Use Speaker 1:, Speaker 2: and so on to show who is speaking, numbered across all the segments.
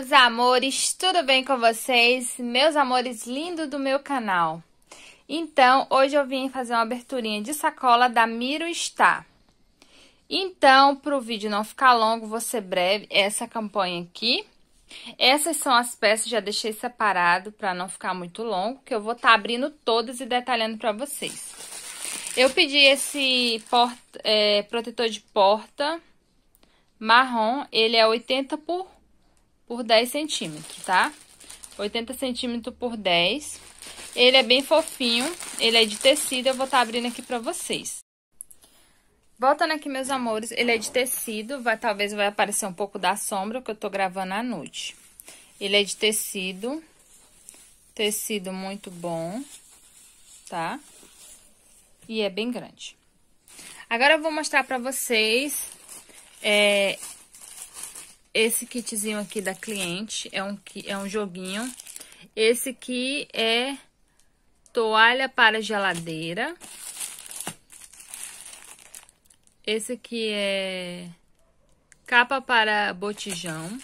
Speaker 1: meus amores, tudo bem com vocês? Meus amores lindo do meu canal. Então, hoje eu vim fazer uma aberturinha de sacola da Miro Star. Então, para o vídeo não ficar longo, vou ser breve, essa campanha aqui. Essas são as peças, já deixei separado para não ficar muito longo, que eu vou estar tá abrindo todas e detalhando para vocês. Eu pedi esse porta, é, eh, protetor de porta marrom, ele é 80 por por 10 centímetros, tá? 80 centímetros por 10. Ele é bem fofinho, ele é de tecido, eu vou estar tá abrindo aqui pra vocês. Voltando aqui, meus amores, ele é de tecido, vai, talvez vai aparecer um pouco da sombra, que eu tô gravando à noite. Ele é de tecido, tecido muito bom, tá? E é bem grande. Agora eu vou mostrar pra vocês é, esse kitzinho aqui da cliente é um, é um joguinho. Esse aqui é toalha para geladeira. Esse aqui é capa para botijão.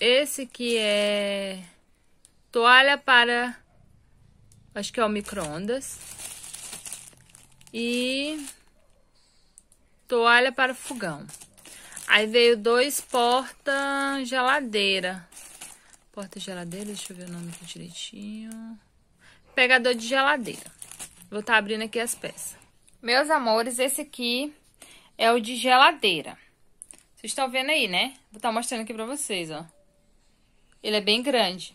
Speaker 1: Esse aqui é toalha para, acho que é o micro-ondas. E toalha para fogão. Aí veio dois porta-geladeira. Porta-geladeira, deixa eu ver o nome aqui direitinho. Pegador de geladeira. Vou estar tá abrindo aqui as peças. Meus amores, esse aqui é o de geladeira. Vocês estão vendo aí, né? Vou estar tá mostrando aqui pra vocês, ó. Ele é bem grande.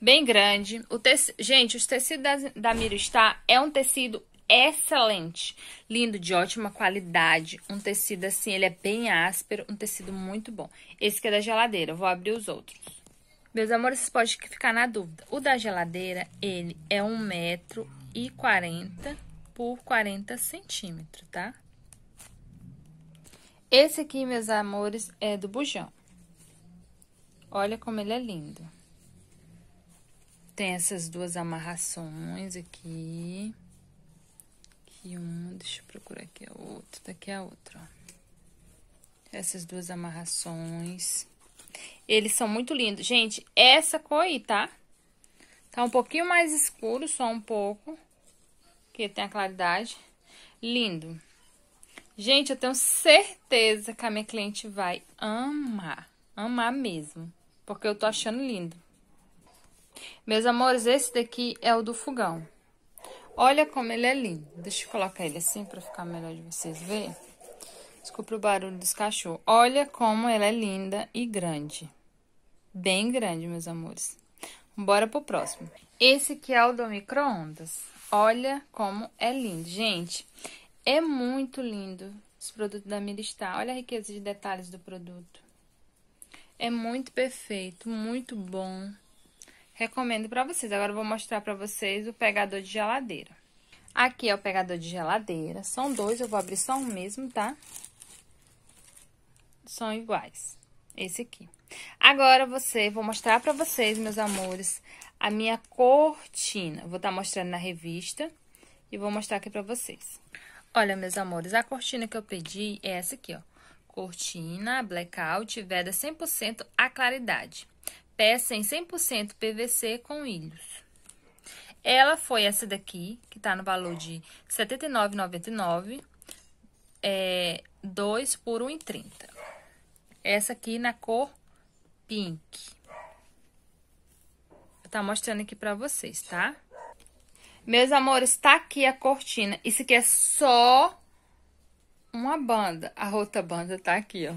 Speaker 1: Bem grande. O teci... Gente, o tecido da, da Miro está é um tecido excelente. Lindo, de ótima qualidade. Um tecido assim, ele é bem áspero, um tecido muito bom. Esse que é da geladeira, vou abrir os outros. Meus amores, vocês podem ficar na dúvida. O da geladeira, ele é 140 metro e por 40 cm tá? Esse aqui, meus amores, é do bujão. Olha como ele é lindo. Tem essas duas amarrações aqui aqui uma, deixa eu procurar aqui a outra, daqui tá a outra, ó. Essas duas amarrações. Eles são muito lindos. Gente, essa cor aí, tá? Tá um pouquinho mais escuro, só um pouco. Que tem a claridade. Lindo. Gente, eu tenho certeza que a minha cliente vai amar. Amar mesmo. Porque eu tô achando lindo. Meus amores, esse daqui é o do fogão. Olha como ele é lindo. Deixa eu colocar ele assim para ficar melhor de vocês verem. Desculpa o barulho dos cachorros. Olha como ela é linda e grande. Bem grande, meus amores. Bora pro próximo. Esse aqui é o do micro-ondas. Olha como é lindo. Gente, é muito lindo os produtos da Miristar. Olha a riqueza de detalhes do produto. É muito perfeito, muito bom. Recomendo para vocês. Agora vou mostrar para vocês o pegador de geladeira. Aqui é o pegador de geladeira. São dois, eu vou abrir só um mesmo, tá? São iguais. Esse aqui. Agora, você, vou mostrar para vocês, meus amores, a minha cortina. Vou estar tá mostrando na revista e vou mostrar aqui para vocês. Olha, meus amores, a cortina que eu pedi é essa aqui, ó. Cortina, blackout, veda 100% a claridade peça em 100% PVC com ilhos. Ela foi essa daqui, que tá no valor de R$ 79,99, é, 2 por R$ 1,30. Essa aqui na cor pink. Vou tá mostrando aqui pra vocês, tá? Meus amores, tá aqui a cortina. Isso aqui é só uma banda. A outra banda tá aqui, ó.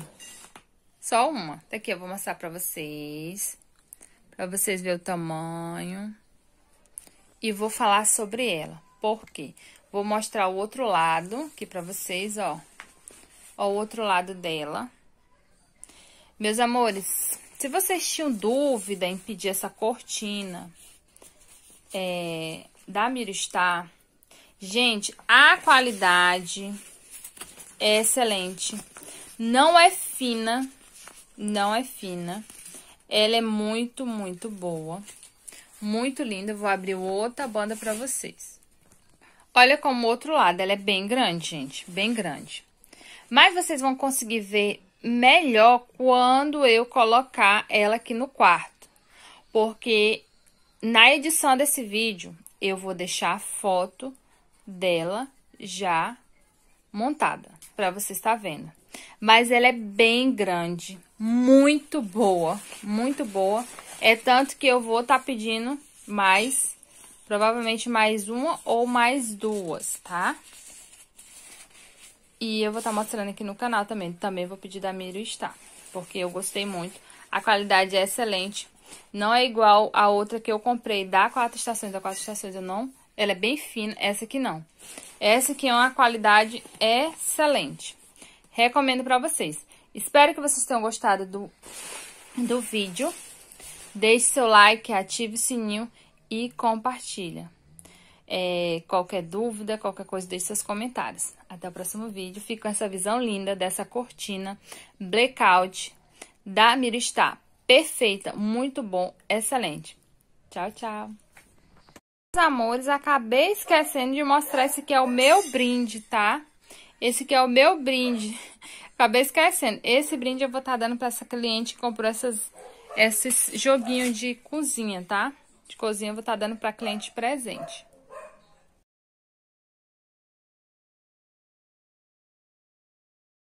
Speaker 1: Só uma. Tá aqui, eu vou mostrar pra vocês. Pra vocês verem o tamanho. E vou falar sobre ela. Por quê? Vou mostrar o outro lado aqui pra vocês, ó. Ó o outro lado dela. Meus amores, se vocês tinham dúvida em pedir essa cortina é, da Miristar, gente, a qualidade é excelente. Não é fina, não é fina. Ela é muito, muito boa. Muito linda. Vou abrir outra banda pra vocês. Olha como o outro lado. Ela é bem grande, gente. Bem grande. Mas vocês vão conseguir ver melhor quando eu colocar ela aqui no quarto. Porque na edição desse vídeo, eu vou deixar a foto dela já montada. Pra você estar tá vendo. Mas ela é bem grande, muito boa, muito boa. É tanto que eu vou estar tá pedindo mais, provavelmente mais uma ou mais duas, tá? E eu vou estar tá mostrando aqui no canal também. Também vou pedir da Miro Star, porque eu gostei muito. A qualidade é excelente. Não é igual a outra que eu comprei da Quatro Estações. Da Quatro Estações eu não... Ela é bem fina, essa aqui não. Essa aqui é uma qualidade excelente. Recomendo para vocês. Espero que vocês tenham gostado do, do vídeo. Deixe seu like, ative o sininho e compartilha. É, qualquer dúvida, qualquer coisa, deixe seus comentários. Até o próximo vídeo. Fico com essa visão linda dessa cortina blackout da Mirista. Perfeita, muito bom, excelente. Tchau, tchau. Meus amores, acabei esquecendo de mostrar esse que é o meu brinde, tá? Esse que é o meu brinde. Acabei esquecendo. Esse brinde eu vou estar tá dando para essa cliente que comprou essas, esses joguinhos de cozinha, tá? De cozinha eu vou estar tá dando para cliente presente.